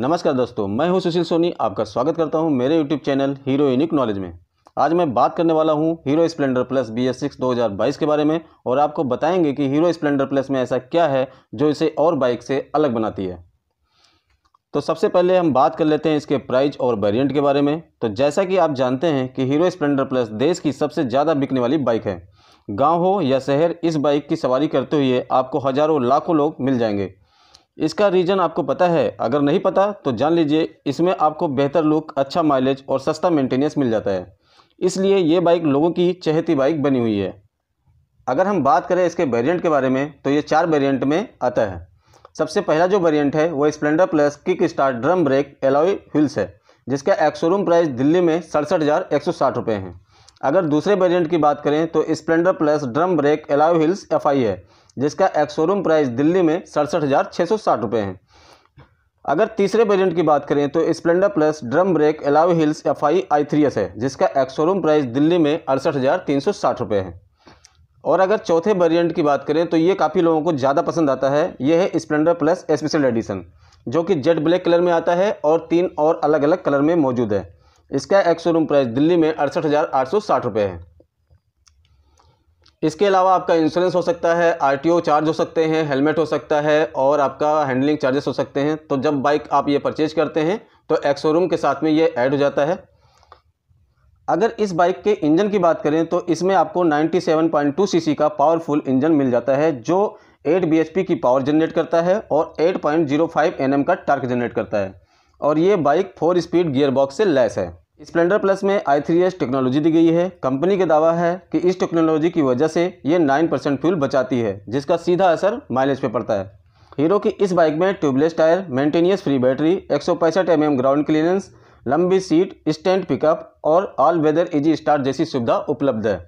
नमस्कार दोस्तों मैं हूं सुशील सोनी आपका स्वागत करता हूं मेरे YouTube channel Hero Unique Knowledge में आज मैं बात करने वाला हूं Hero Splendor Plus B S six दो हज़ार बाईस के बारे में और आपको बताएंगे कि हीरो स्प्लेंडर प्लस में ऐसा क्या है जो इसे और बाइक से अलग बनाती है तो सबसे पहले हम बात कर लेते हैं इसके प्राइस और वेरियंट के बारे में तो जैसा कि आप जानते हैं कि हीरो स्प्लेंडर प्लस देश की सबसे ज़्यादा बिकने वाली बाइक है गाँव हो या शहर इस बाइक की सवारी करते हुए आपको हज़ारों लाखों लोग मिल जाएंगे इसका रीज़न आपको पता है अगर नहीं पता तो जान लीजिए इसमें आपको बेहतर लुक अच्छा माइलेज और सस्ता मेंटेनेंस मिल जाता है इसलिए ये बाइक लोगों की चहती बाइक बनी हुई है अगर हम बात करें इसके वेरिएंट के बारे में तो ये चार वेरिएंट में आता है सबसे पहला जो वेरिएंट है वो Splendor Plus kick start drum brake alloy wheels है जिसका एक्सोरूम प्राइस दिल्ली में सड़सठ हज़ार एक सौ साठ रुपये हैं अगर दूसरे वेरिएंट की बात करें तो Splendor Plus drum brake alloy wheels F I है जिसका एक्स शोरूम प्राइस दिल्ली में सड़सठ हज़ार छः सौ साठ रुपये है अगर तीसरे वेरिएंट की बात करें तो Splendor Plus drum brake alloy wheels F I I three S है जिसका एक्स शोरूम प्राइस दिल्ली में अड़सठ हज़ार तीन सौ साठ रुपये है और अगर चौथे वेरिएंट की बात करें तो ये काफ़ी लोगों को ज़्यादा पसंद आता है ये है स्प्लेंडर प्लस स्पेशल एडिशन जो कि जेड ब्लैक कलर में आता है और तीन और अलग अलग कलर में मौजूद है इसका एक्स शोरूम प्राइस दिल्ली में अड़सठ हज़ार आठ सौ साठ रुपये है इसके अलावा आपका इंश्योरेंस हो सकता है आरटीओ चार्ज हो सकते हैं हेलमेट हो सकता है और आपका हैंडलिंग चार्जेस हो सकते हैं तो जब बाइक आप ये परचेज करते हैं तो एक्सोरूम के साथ में ये ऐड हो जाता है अगर इस बाइक के इंजन की बात करें तो इसमें आपको 97.2 सीसी का पावरफुल इंजन मिल जाता है जो 8 bhp की पावर जनरेट करता है और 8.05 nm का टार्क जनरेट करता है और ये bike four speed gear box से लैस है स्प्लेंडर प्लस में आई थ्री एस टेक्नोलॉजी दी गई है कंपनी का दावा है कि इस टेक्नोलॉजी की वजह से ये नाइन परसेंट फ्यूल बचाती है जिसका सीधा असर माइलेज पे पड़ता है हीरो की इस बाइक में tubeless tyre maintenance free battery एक सौ पैंसठ एम एम ग्राउंड क्लीयरेंस लंबी सीट स्टैंड पिकअप और ऑल वेदर इजी स्टार्ट जैसी सुविधा उपलब्ध है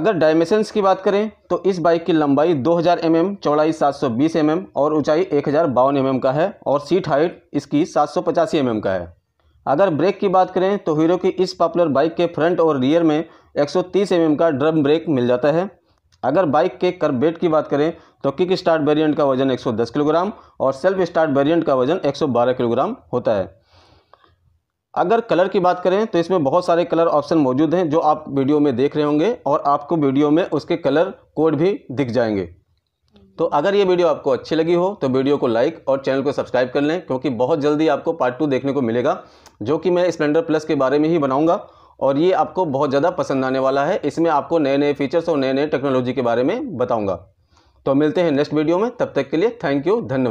अगर डायमेंशंस की बात करें तो इस बाइक की लंबाई 2000 हज़ार mm, चौड़ाई 720 सौ mm और ऊंचाई एक हज़ार mm का है और सीट हाइट इसकी सात सौ mm का है अगर ब्रेक की बात करें तो हीरो की इस पॉपुलर बाइक के फ्रंट और रियर में 130 एम mm का ड्रम ब्रेक मिल जाता है अगर बाइक के बेट की बात करें तो किक स्टार्ट वेरिएंट का वजन 110 किलोग्राम और सेल्फ स्टार्ट वेरिएंट का वजन 112 किलोग्राम होता है अगर कलर की बात करें तो इसमें बहुत सारे कलर ऑप्शन मौजूद हैं जो आप वीडियो में देख रहे होंगे और आपको वीडियो में उसके कलर कोड भी दिख जाएंगे तो अगर ये वीडियो आपको अच्छी लगी हो तो वीडियो को लाइक और चैनल को सब्सक्राइब कर लें क्योंकि बहुत जल्दी आपको पार्ट टू देखने को मिलेगा जो कि मैं स्प्लेंडर प्लस के बारे में ही बनाऊँगा और ये आपको बहुत ज़्यादा पसंद आने वाला है इसमें आपको नए नए फीचर्स और नए नए टेक्नोलॉजी के बारे में बताऊँगा तो मिलते हैं नेक्स्ट वीडियो में तब तक के लिए थैंक यू धन्यवाद